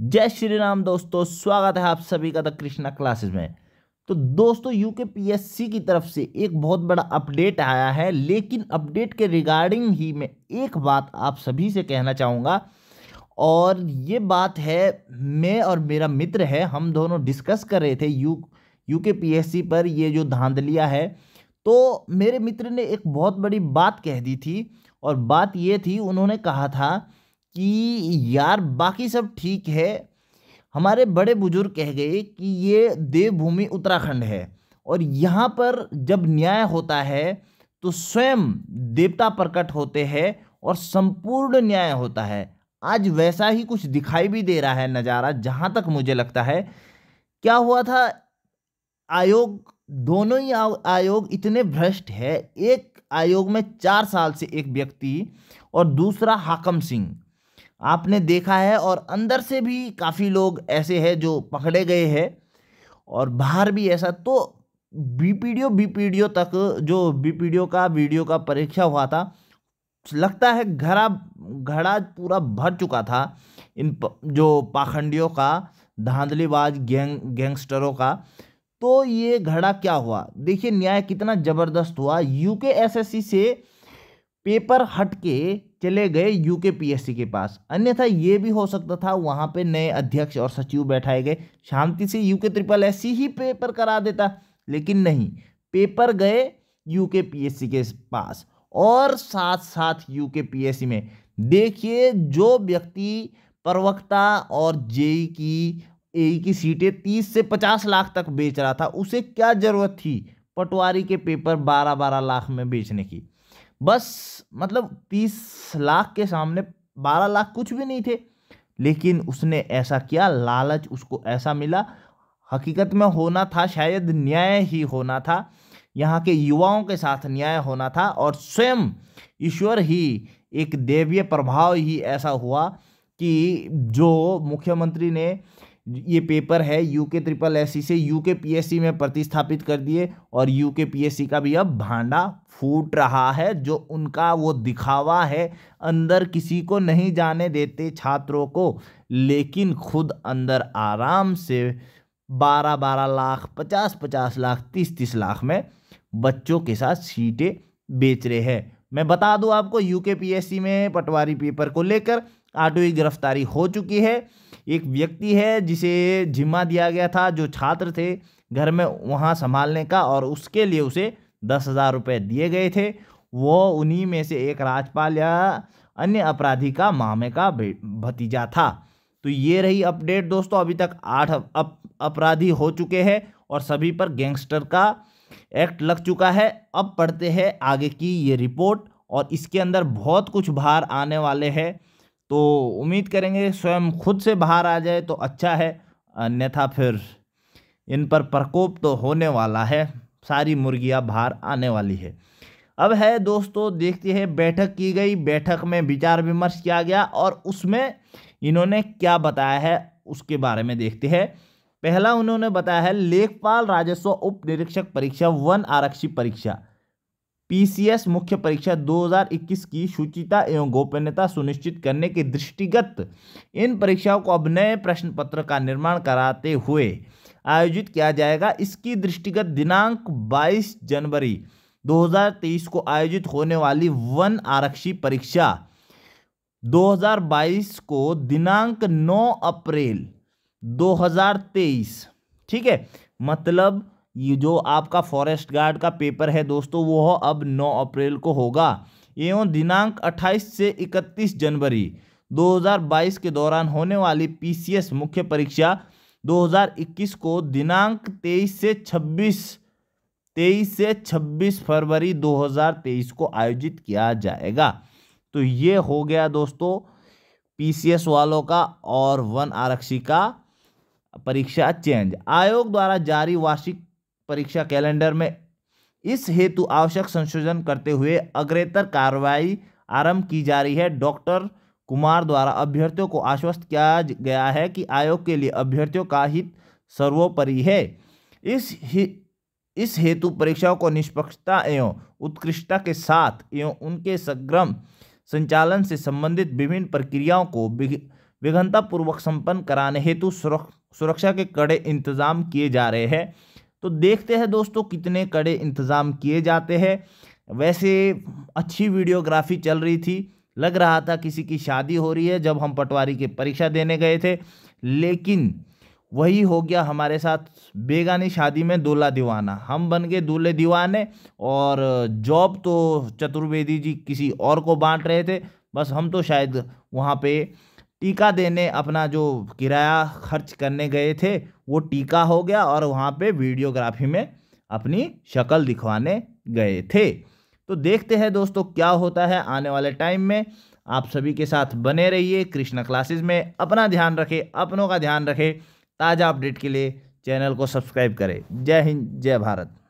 जय श्री राम दोस्तों स्वागत है आप सभी का द कृष्णा क्लासेस में तो दोस्तों यूके पीएससी की तरफ से एक बहुत बड़ा अपडेट आया है लेकिन अपडेट के रिगार्डिंग ही मैं एक बात आप सभी से कहना चाहूँगा और ये बात है मैं और मेरा मित्र है हम दोनों डिस्कस कर रहे थे यू यूके पीएससी पर ये जो धांधलिया है तो मेरे मित्र ने एक बहुत बड़ी बात कह दी थी और बात ये थी उन्होंने कहा था कि यार बाकी सब ठीक है हमारे बड़े बुजुर्ग कह गए कि ये देवभूमि उत्तराखंड है और यहाँ पर जब न्याय होता है तो स्वयं देवता प्रकट होते हैं और संपूर्ण न्याय होता है आज वैसा ही कुछ दिखाई भी दे रहा है नज़ारा जहाँ तक मुझे लगता है क्या हुआ था आयोग दोनों ही आयोग इतने भ्रष्ट है एक आयोग में चार साल से एक व्यक्ति और दूसरा हाकम सिंह आपने देखा है और अंदर से भी काफ़ी लोग ऐसे हैं जो पकड़े गए हैं और बाहर भी ऐसा तो बीपीडीओ बीपीडीओ तक जो बीपीडीओ का वीडियो का परीक्षा हुआ था लगता है घड़ा घड़ा पूरा भर चुका था इन प, जो पाखंडियों का धांधलीबाज गैंग गैंगस्टरों का तो ये घड़ा क्या हुआ देखिए न्याय कितना ज़बरदस्त हुआ यूके एसएससी से पेपर हट के चले गए यूके पीएससी के पास अन्यथा ये भी हो सकता था वहाँ पे नए अध्यक्ष और सचिव बैठाए गए शांति से यूके ट्रिपल एस ही पेपर करा देता लेकिन नहीं पेपर गए यूके पीएससी के पास और साथ साथ यूके पीएससी में देखिए जो व्यक्ति प्रवक्ता और जेई की ए e की सीटें तीस से पचास लाख तक बेच रहा था उसे क्या ज़रूरत थी पटवारी के पेपर बारह बारह लाख में बेचने की बस मतलब तीस लाख के सामने बारह लाख कुछ भी नहीं थे लेकिन उसने ऐसा किया लालच उसको ऐसा मिला हकीकत में होना था शायद न्याय ही होना था यहाँ के युवाओं के साथ न्याय होना था और स्वयं ईश्वर ही एक देवीय प्रभाव ही ऐसा हुआ कि जो मुख्यमंत्री ने ये पेपर है यूके ट्रिपल एस से यूके पीएससी में प्रतिस्थापित कर दिए और यूके पीएससी का भी अब भांडा फूट रहा है जो उनका वो दिखावा है अंदर किसी को नहीं जाने देते छात्रों को लेकिन खुद अंदर आराम से बारह बारह लाख पचास पचास लाख तीस तीस लाख में बच्चों के साथ सीटें बेच रहे हैं मैं बता दूं आपको यूके पीएससी में पटवारी पेपर को लेकर आटोई गिरफ्तारी हो चुकी है एक व्यक्ति है जिसे जिम्मा दिया गया था जो छात्र थे घर में वहाँ संभालने का और उसके लिए उसे दस हज़ार रुपये दिए गए थे वो उन्हीं में से एक राजपाल या अन्य अपराधी का मामे का भतीजा था तो ये रही अपडेट दोस्तों अभी तक आठ अप, अपराधी हो चुके हैं और सभी पर गैंगस्टर का एक्ट लग चुका है अब पढ़ते हैं आगे की ये रिपोर्ट और इसके अंदर बहुत कुछ भार आने वाले हैं तो उम्मीद करेंगे स्वयं खुद से बाहर आ जाए तो अच्छा है अन्यथा फिर इन पर प्रकोप तो होने वाला है सारी मुर्गियां बाहर आने वाली है अब है दोस्तों देखते हैं बैठक की गई बैठक में विचार विमर्श किया गया और उसमें इन्होंने क्या बताया है उसके बारे में देखते हैं पहला उन्होंने बताया है लेखपाल राजस्व उप निरीक्षक परीक्षा वन आरक्षी परीक्षा पीसीएस मुख्य परीक्षा 2021 की शुचिता एवं गोपनीयता सुनिश्चित करने के दृष्टिगत इन परीक्षाओं को अब नए प्रश्न पत्र का निर्माण कराते हुए आयोजित किया जाएगा इसकी दृष्टिगत दिनांक 22 जनवरी 2023 को आयोजित होने वाली वन आरक्षी परीक्षा 2022 को दिनांक 9 अप्रैल 2023 ठीक है मतलब ये जो आपका फॉरेस्ट गार्ड का पेपर है दोस्तों वो अब 9 अप्रैल को होगा एवं दिनांक 28 से 31 जनवरी 2022 के दौरान होने वाली पीसीएस मुख्य परीक्षा 2021 को दिनांक 23 से 26 23 से 26 फरवरी 2023 को आयोजित किया जाएगा तो ये हो गया दोस्तों पीसीएस वालों का और वन आरक्षी का परीक्षा चेंज आयोग द्वारा जारी वार्षिक परीक्षा कैलेंडर में इस हेतु आवश्यक संशोधन करते हुए अग्रेतर कार्रवाई आरंभ की जा रही है डॉक्टर कुमार द्वारा अभ्यर्थियों को आश्वस्त किया गया है कि आयोग के लिए अभ्यर्थियों का हित सर्वोपरि है इस ही इस हेतु परीक्षाओं को निष्पक्षता एवं उत्कृष्टता के साथ एवं उनके सग्रम संचालन से संबंधित विभिन्न प्रक्रियाओं को विघनतापूर्वक संपन्न कराने हेतु सुरक्षा के कड़े इंतजाम किए जा रहे हैं तो देखते हैं दोस्तों कितने कड़े इंतज़ाम किए जाते हैं वैसे अच्छी वीडियोग्राफी चल रही थी लग रहा था किसी की शादी हो रही है जब हम पटवारी की परीक्षा देने गए थे लेकिन वही हो गया हमारे साथ बेगानी शादी में दूल्हा दीवाना हम बन गए दूल्हे दीवाने और जॉब तो चतुर्वेदी जी किसी और को बांट रहे थे बस हम तो शायद वहाँ पे टीका देने अपना जो किराया खर्च करने गए थे वो टीका हो गया और वहाँ पे वीडियोग्राफी में अपनी शक्ल दिखवाने गए थे तो देखते हैं दोस्तों क्या होता है आने वाले टाइम में आप सभी के साथ बने रहिए कृष्णा क्लासेस में अपना ध्यान रखें अपनों का ध्यान रखें ताज़ा अपडेट के लिए चैनल को सब्सक्राइब करें जय हिंद जय भारत